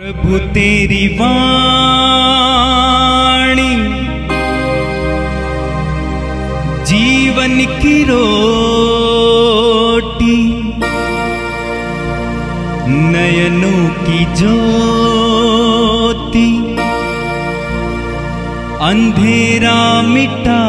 प्रभु तेरी वाणी जीवन की रोटी नयनों की ज्योति अंधेरा मिटा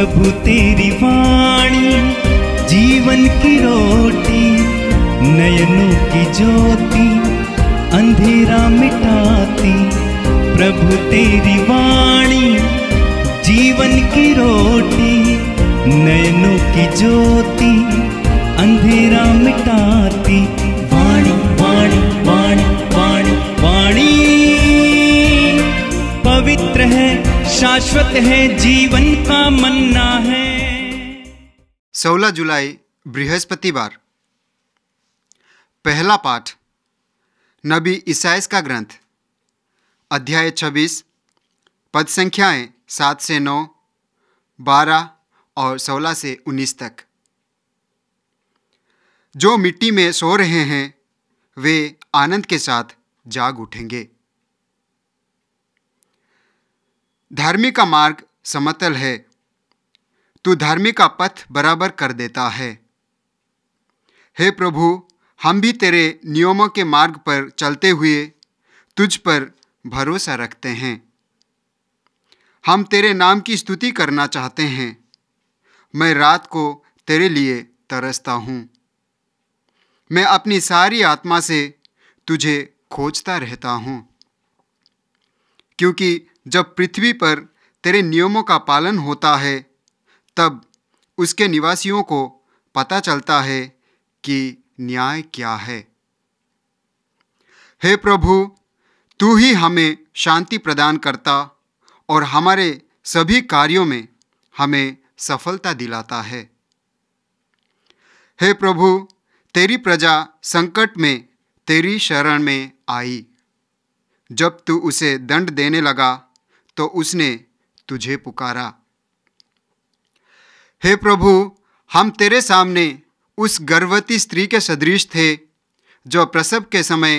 प्रभु तेरी वाणी जीवन की रोटी नयनों की ज्योति अंधेरा मिटाती प्रभु तेरी वाणी जीवन की रोटी नयनों की ज्योति अंधेरा मिटाती शाश्वत है जीवन का मन्ना है सोलह जुलाई बृहस्पतिवार पहला पाठ नबी ईसाइस का ग्रंथ अध्याय छब्बीस पद संख्याएं सात से नौ बारह और सोलह से उन्नीस तक जो मिट्टी में सो रहे हैं वे आनंद के साथ जाग उठेंगे धर्मी का मार्ग समतल है तू धर्मी का पथ बराबर कर देता है हे प्रभु हम भी तेरे नियमों के मार्ग पर चलते हुए तुझ पर भरोसा रखते हैं हम तेरे नाम की स्तुति करना चाहते हैं मैं रात को तेरे लिए तरसता हूँ मैं अपनी सारी आत्मा से तुझे खोजता रहता हूँ क्योंकि जब पृथ्वी पर तेरे नियमों का पालन होता है तब उसके निवासियों को पता चलता है कि न्याय क्या है हे प्रभु तू ही हमें शांति प्रदान करता और हमारे सभी कार्यों में हमें सफलता दिलाता है हे प्रभु तेरी प्रजा संकट में तेरी शरण में आई जब तू उसे दंड देने लगा तो उसने तुझे पुकारा हे प्रभु हम तेरे सामने उस गर्भवती स्त्री के सदृश थे जो प्रसव के समय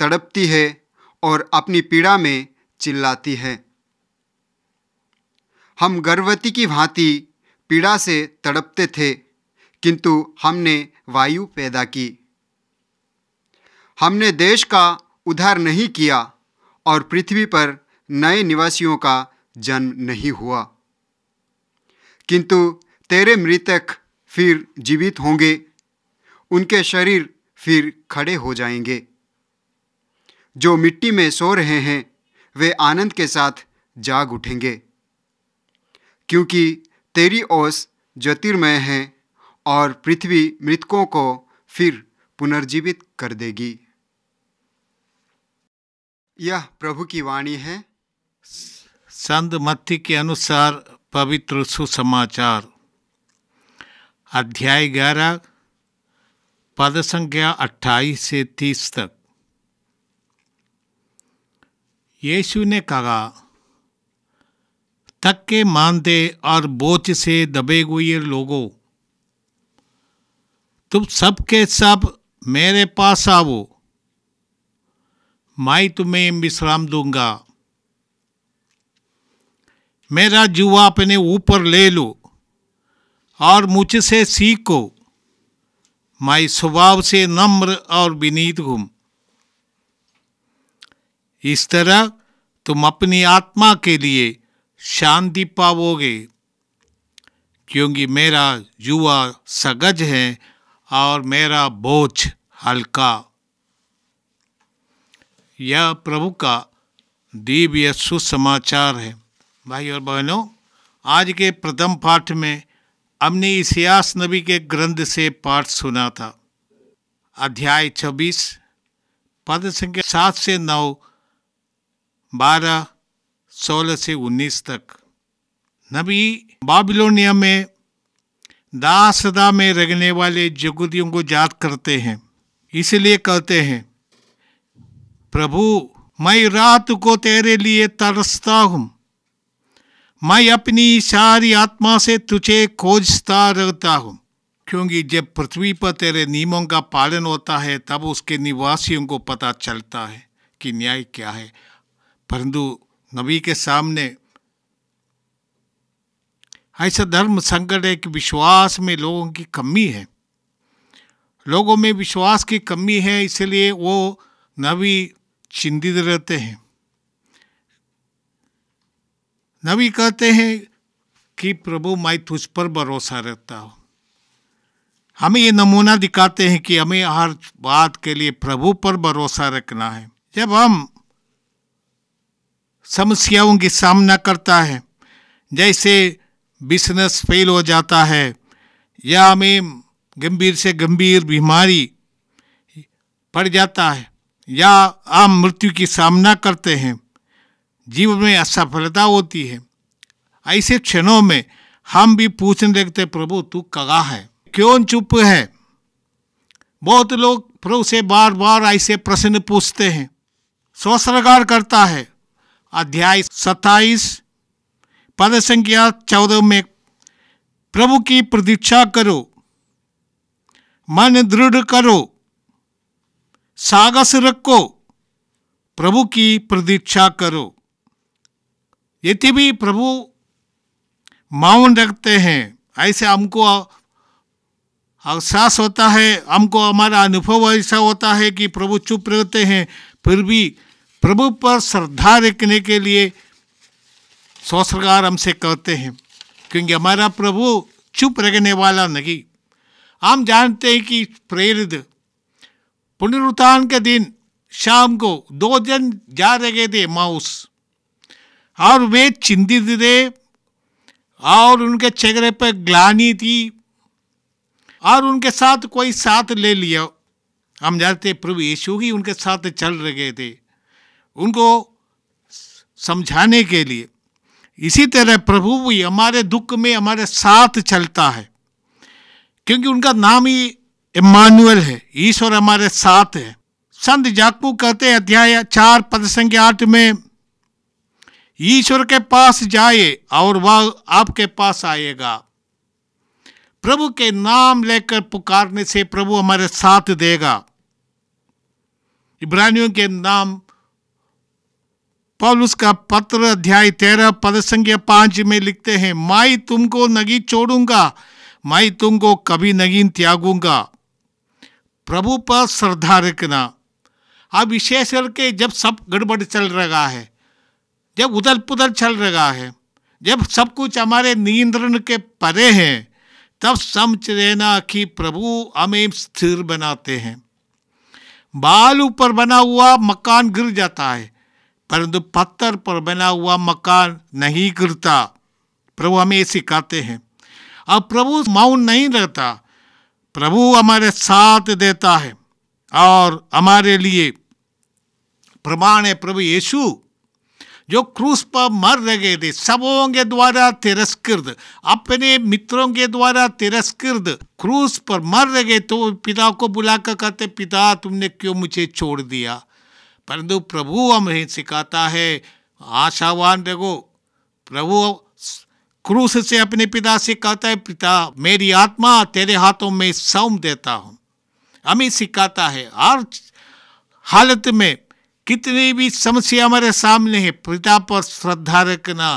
तड़पती है और अपनी पीड़ा में चिल्लाती है हम गर्भवती की भांति पीड़ा से तड़पते थे किंतु हमने वायु पैदा की हमने देश का उधार नहीं किया और पृथ्वी पर नए निवासियों का जन्म नहीं हुआ किंतु तेरे मृतक फिर जीवित होंगे उनके शरीर फिर खड़े हो जाएंगे जो मिट्टी में सो रहे हैं वे आनंद के साथ जाग उठेंगे क्योंकि तेरी ओस ज्योतिर्मय है और पृथ्वी मृतकों को फिर पुनर्जीवित कर देगी यह प्रभु की वाणी है संत मत्थी के अनुसार पवित्र सुसमाचार अध्याय ग्यारह पद संख्या अट्ठाईस से तीस तक यीशु ने कहा तक के मानदे और बोझ से दबे हुए लोगों तुम सब के सब मेरे पास आओ मैं तुम्हें विश्राम दूंगा मेरा जुआ अपने ऊपर ले लो और मुझसे सीखो मैं स्वभाव से नम्र और विनीत हूँ इस तरह तुम अपनी आत्मा के लिए शांति पाओगे क्योंकि मेरा युवा सगज है और मेरा बोझ हल्का यह प्रभु का दिव्य सुसमाचार है भाई और बहनों आज के प्रथम पाठ में हमने इसियास नबी के ग्रंथ से पाठ सुना था अध्याय छब्बीस पद संख्या सात से नौ बारह सोलह से उन्नीस तक नबी बाबिलोनिया में दासदा में रहने वाले जगुदियों को याद करते हैं इसलिए कहते हैं प्रभु मैं रात को तेरे लिए तरसता हूँ मैं अपनी सारी आत्मा से तुझे खोजता रहता हूँ क्योंकि जब पृथ्वी पर तेरे नियमों का पालन होता है तब उसके निवासियों को पता चलता है कि न्याय क्या है परंतु नबी के सामने ऐसा धर्म संकट है कि विश्वास में लोगों की कमी है लोगों में विश्वास की कमी है इसलिए वो नबी चिंतित रहते हैं नबी कहते हैं कि प्रभु मैं तुझ पर भरोसा रखता हूँ हमें ये नमूना दिखाते हैं कि हमें हर बात के लिए प्रभु पर भरोसा रखना है जब हम समस्याओं की सामना करता है जैसे बिजनेस फेल हो जाता है या हमें गंभीर से गंभीर बीमारी पड़ जाता है या हम मृत्यु की सामना करते हैं जीवन में असफलता होती है ऐसे क्षणों में हम भी पूछने लगते प्रभु तू कगा है क्यों चुप है बहुत लोग प्रभु से बार बार ऐसे प्रश्न पूछते हैं स्वस्थकार करता है अध्याय सत्ताईस पद संख्या चौदह में प्रभु की प्रतीक्षा करो मन दृढ़ करो सागस रखो प्रभु की प्रतीक्षा करो यदि भी प्रभु मौन रखते हैं ऐसे हमको एहसास होता है हमको हमारा अनुभव ऐसा होता है कि प्रभु चुप रहते हैं फिर भी प्रभु पर श्रद्धा रखने के लिए सौसरकार हमसे कहते हैं क्योंकि हमारा प्रभु चुप रहने वाला नहीं हम जानते हैं कि प्रेरित पुनरुत्थान के दिन शाम को दो जन जा रहे थे माउस और वे चिंतित थे और उनके चेहरे पर ग्लानी थी और उनके साथ कोई साथ ले लिया हम जानते प्रभु यीशु ही उनके साथ चल रहे थे उनको समझाने के लिए इसी तरह प्रभु भी हमारे दुख में हमारे साथ चलता है क्योंकि उनका नाम ही इमानुअल है ईश्वर हमारे साथ है संत जाकू कहते अध्याय चार पद संख्या आठ में ईश्वर के पास जाए और वह आपके पास आएगा प्रभु के नाम लेकर पुकारने से प्रभु हमारे साथ देगा इब्रानियों के नाम पौलुस का पत्र अध्याय तेरह पद संख्या पांच में लिखते हैं माई तुमको नगी छोड़ूंगा माई तुमको कभी नगीन त्यागूंगा प्रभु पर श्रद्धा रखना अब विशेष करके जब सब गड़बड़ चल रहा है जब उधर पुधर चल रहा है जब सब कुछ हमारे नियंत्रण के परे हैं तब समझ रहना कि प्रभु हमें स्थिर बनाते हैं बाल ऊपर बना हुआ मकान गिर जाता है परंतु पत्थर पर बना हुआ मकान नहीं गिरता प्रभु हमें सिखाते हैं अब प्रभु माउन नहीं रहता प्रभु हमारे साथ देता है और हमारे लिए प्रमाण है प्रभु यीशु जो क्रूस पर मर रहे थे सबों के द्वारा तिरस्कृत अपने मित्रों के द्वारा तिरस्कृत क्रूस पर मर रहे तो पिता को बुलाकर कहते पिता तुमने क्यों मुझे छोड़ दिया परंतु प्रभु हमें सिखाता है आशावान रहो प्रभु क्रूस से अपने पिता से कहता है पिता मेरी आत्मा तेरे हाथों में सौंप देता हूँ हमें सिखाता है हर हालत में कितनी भी समस्या हमारे सामने है पिता पर श्रद्धा रखना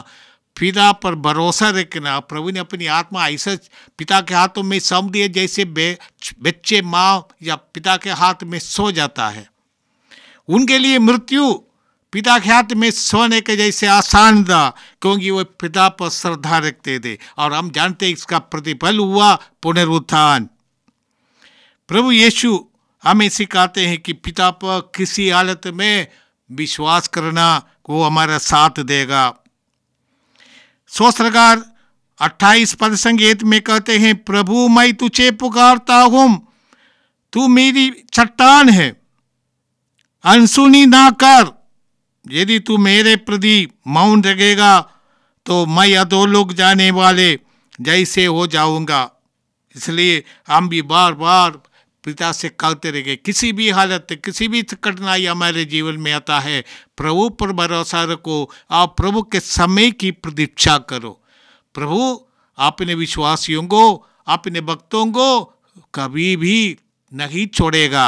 पिता पर भरोसा रखना प्रभु ने अपनी आत्मा ऐसे पिता के हाथों में सौंप दिए जैसे बच्चे माँ या पिता के हाथ में सो जाता है उनके लिए मृत्यु पिता के हाथ में सोने के जैसे आसान था क्योंकि वो पिता पर श्रद्धा रखते थे और हम जानते इसका प्रतिफल हुआ पुनरुत्थान प्रभु यीशु हम हमें सिखाते हैं कि पिता पर किसी हालत में विश्वास करना वो हमारा साथ देगा सो सरकार अट्ठाईस पद संगीत में कहते हैं प्रभु मैं तुझे पुकारता हूँ तू मेरी चट्टान है अनसुनी ना कर यदि तू मेरे प्रति मौन रखेगा तो मैं अधोलोक जाने वाले जैसे हो जाऊंगा इसलिए हम भी बार बार पिता से कहते रह गए किसी भी हालत किसी भी कठिनाई हमारे जीवन में आता है प्रभु पर भरोसा रखो आप प्रभु के समय की प्रतीक्षा करो प्रभु अपने विश्वासियों को अपने भक्तों को कभी भी नहीं छोड़ेगा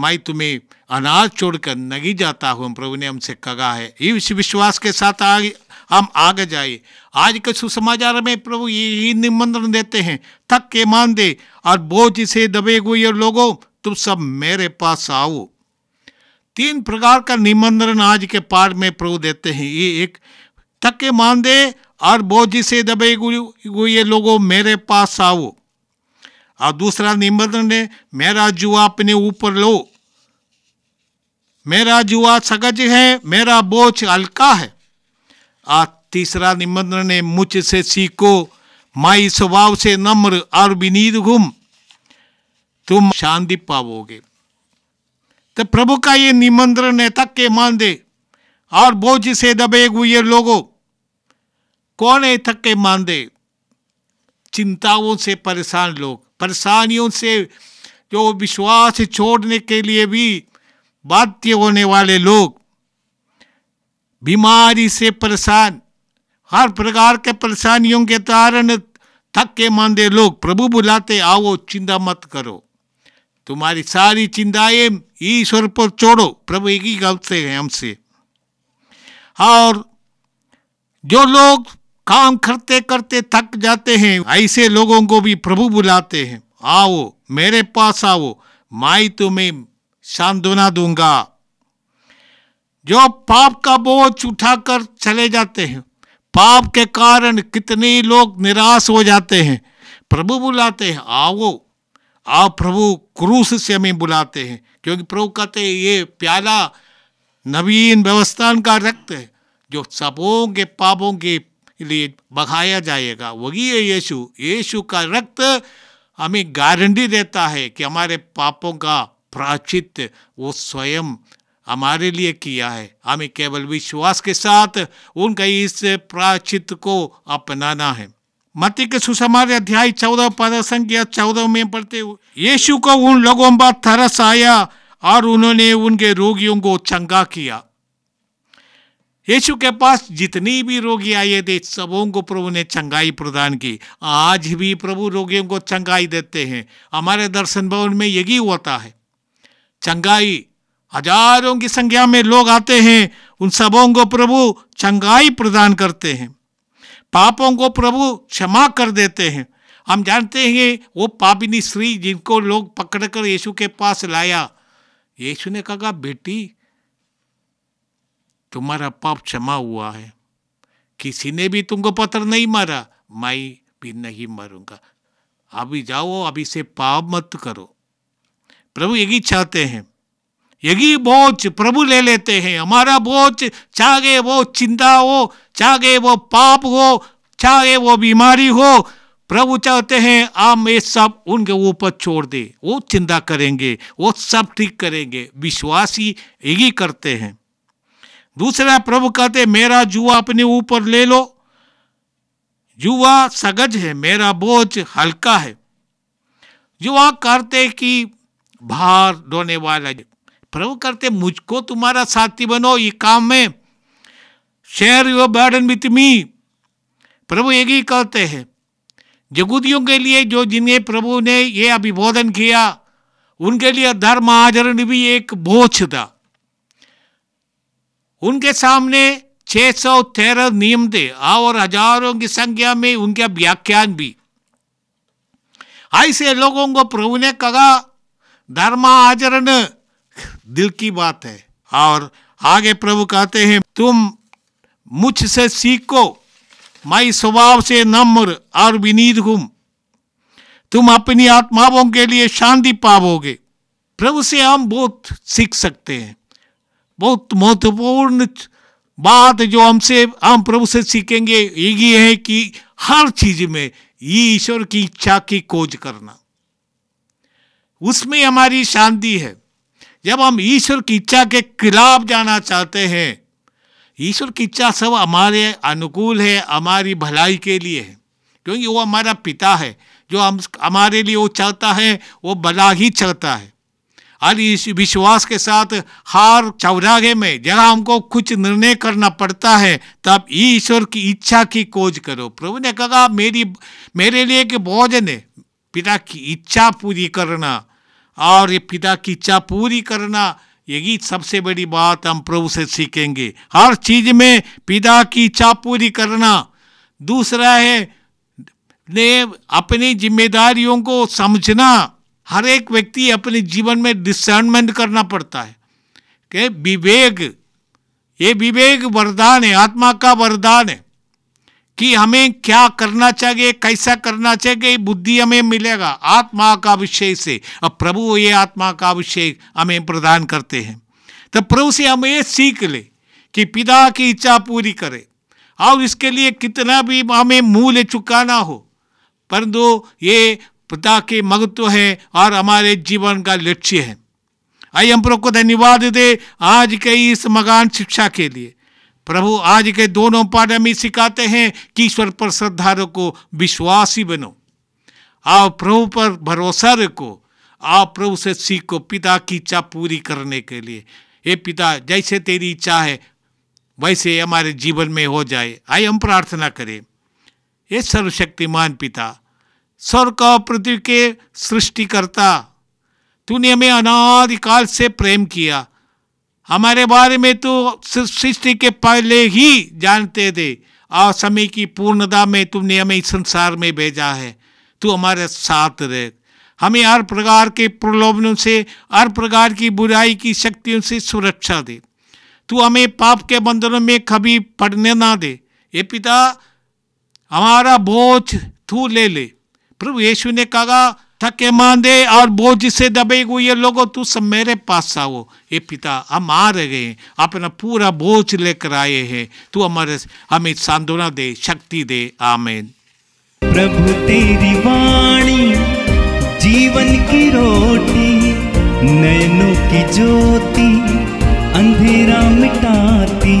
मैं तुम्हें अनाज छोड़कर नहीं जाता हूँ प्रभु ने हमसे कहा है इस विश्वास के साथ आगे हम आगे जाए आज के सुसमाचार में प्रभु यही निमंत्रण देते हैं थक के मान दे और बोझ से दबे हुए लोगों तुम सब मेरे पास आओ तीन प्रकार का निमंत्रण आज के पाठ में प्रभु देते हैं ये एक थक के मान दे और बोझ से दबे हुए लोगों मेरे पास आओ और दूसरा निमंत्रण है मेरा जुआ अपने ऊपर लो मेरा जुआ सगज है मेरा बोझ हल्का है आ तीसरा निमंत्रण है से सीखो माई स्वभाव से नम्र और विनीत घुम तुम शांति पाओगे तो प्रभु का ये निमंत्रण है तक के मान दे और बोझ से दबे हुए लोगों कौन है थक के मान दे चिंताओं से परेशान लोग परेशानियों से जो विश्वास छोड़ने के लिए भी बाध्य होने वाले लोग बीमारी से परेशान हर प्रकार के परेशानियों के कारण थके मंदे लोग प्रभु बुलाते आओ चिंता मत करो तुम्हारी सारी चिंताएं ईश्वर पर छोड़ो प्रभु एक ही गलते हैं हमसे और जो लोग काम करते करते थक जाते हैं ऐसे लोगों को भी प्रभु बुलाते हैं आओ मेरे पास आओ माई तुम्हें सांत्वना दूंगा जो पाप का बोझ उठाकर चले जाते हैं पाप के कारण कितने लोग निराश हो जाते हैं प्रभु बुलाते हैं आओ आप प्रभु क्रूस से हमें बुलाते हैं क्योंकि प्रभु कहते हैं ये प्याला नवीन व्यवस्थान का रक्त है जो सबों के पापों के लिए बघाया जाएगा वही है यीशु यीशु का रक्त हमें गारंटी देता है कि हमारे पापों का प्राचित वो स्वयं हमारे लिए किया है हमें केवल विश्वास के साथ उनका इस प्राचित को अपनाना है मती के सुसमार अध्याय चौदह पद संख्या चौदह में पढ़ते यीशु को उन लोगों पर तरस आया और उन्होंने उनके रोगियों को चंगा किया यीशु के पास जितनी भी रोगी आए थे सबों को प्रभु ने चंगाई प्रदान की आज भी प्रभु रोगियों को चंगाई देते हैं हमारे दर्शन भवन में यही होता है चंगाई हजारों की संख्या में लोग आते हैं उन सबों को प्रभु चंगाई प्रदान करते हैं पापों को प्रभु क्षमा कर देते हैं हम जानते हैं वो पापिनी स्त्री जिनको लोग पकड़कर यीशु के पास लाया यीशु ने कहा बेटी तुम्हारा पाप क्षमा हुआ है किसी ने भी तुमको पत्थर नहीं मारा मैं भी नहीं मारूंगा अभी जाओ अभी से पाप मत करो प्रभु यही चाहते हैं यही बोझ प्रभु ले लेते हैं हमारा बोझ चाहे वो चिंता हो चाहे वो पाप हो चाहे वो बीमारी हो प्रभु चाहते हैं आप ये सब उनके ऊपर छोड़ दे वो चिंता करेंगे वो सब ठीक करेंगे विश्वासी यही करते हैं दूसरा प्रभु कहते मेरा जुआ अपने ऊपर ले लो युवा सगज है मेरा बोझ हल्का है युवा करते कि भार ढोने वाला प्रभु करते मुझको तुम्हारा साथी बनो ये काम में share your burden with me प्रभु एक ही कहते हैं जगुदियों के लिए जो जिन्हें प्रभु ने ये अभिबोधन किया उनके लिए धर्म आचरण भी एक बोझ था उनके सामने छह सौ तेरह नियम थे और हजारों की संख्या में उनका व्याख्यान भी ऐसे लोगों को प्रभु ने कहा धर्म आचरण दिल की बात है और आगे प्रभु कहते हैं तुम मुझसे सीखो मैं स्वभाव से नम्र और विनीत हूं तुम अपनी आत्माओं के लिए शांति पाओगे प्रभु से हम बहुत सीख सकते हैं बहुत महत्वपूर्ण बात जो हमसे हम प्रभु से सीखेंगे ये है कि हर चीज में ये ईश्वर की इच्छा की खोज करना उसमें हमारी शांति है जब हम ईश्वर की इच्छा के खिलाफ जाना चाहते हैं ईश्वर की इच्छा सब हमारे अनुकूल है हमारी भलाई के लिए है क्योंकि वो हमारा पिता है जो हम हमारे लिए वो चाहता है वो भला ही चलता है और इस विश्वास के साथ हर चौराहे में जहाँ हमको कुछ निर्णय करना पड़ता है तब ईश्वर की इच्छा की खोज करो प्रभु ने कहा मेरी मेरे लिए एक भोजन है पिता की इच्छा पूरी करना और ये पिता की इच्छा पूरी करना यही सबसे बड़ी बात हम प्रभु से सीखेंगे हर चीज में पिता की इच्छा पूरी करना दूसरा है ने अपनी जिम्मेदारियों को समझना हर एक व्यक्ति अपने जीवन में डिसर्नमेंट करना पड़ता है कि विवेक ये विवेक वरदान है आत्मा का वरदान है कि हमें क्या करना चाहिए कैसा करना चाहिए बुद्धि हमें मिलेगा आत्मा का अभिषेक से अब प्रभु ये आत्मा का अभिषेक हमें प्रदान करते हैं तो प्रभु से हम ये सीख ले कि पिता की इच्छा पूरी करे और इसके लिए कितना भी हमें मूल्य चुकाना हो परंतु ये पिता के महत्व है और हमारे जीवन का लक्ष्य है आई हम प्रभु को धन्यवाद दे आज के इस मगान शिक्षा के लिए प्रभु आज के दोनों पाठ हमें सिखाते हैं कि ईश्वर पर श्रद्धा रखो विश्वासी बनो आप प्रभु पर भरोसा रखो आप प्रभु से सीखो पिता की इच्छा पूरी करने के लिए हे पिता जैसे तेरी इच्छा है वैसे हमारे जीवन में हो जाए आई हम प्रार्थना करें ये सर्वशक्तिमान पिता स्वर्ग का पृथ्वी के सृष्टिकर्ता तूने हमें अनादिकाल से प्रेम किया हमारे बारे में तो सृष्टि के पहले ही जानते थे और समय की पूर्णता में तुमने हमें इस संसार में भेजा है तू हमारे साथ रह हमें हर प्रकार के प्रलोभनों से हर प्रकार की बुराई की शक्तियों से सुरक्षा दे तू हमें पाप के बंधनों में कभी पड़ने ना दे ये पिता हमारा बोझ तू ले ले प्रभु यीशु ने कहा थके मांदे और बोझ से दबे हुए ये लोगों तू सब मेरे पास आओ ये पिता हम आ रहे हैं अपना पूरा बोझ लेकर आए हैं तू हमारे हमें सांत्वना दे शक्ति दे आमेन प्रभु तेरी वाणी जीवन की रोटी नैनों की ज्योति अंधेरा मिटाती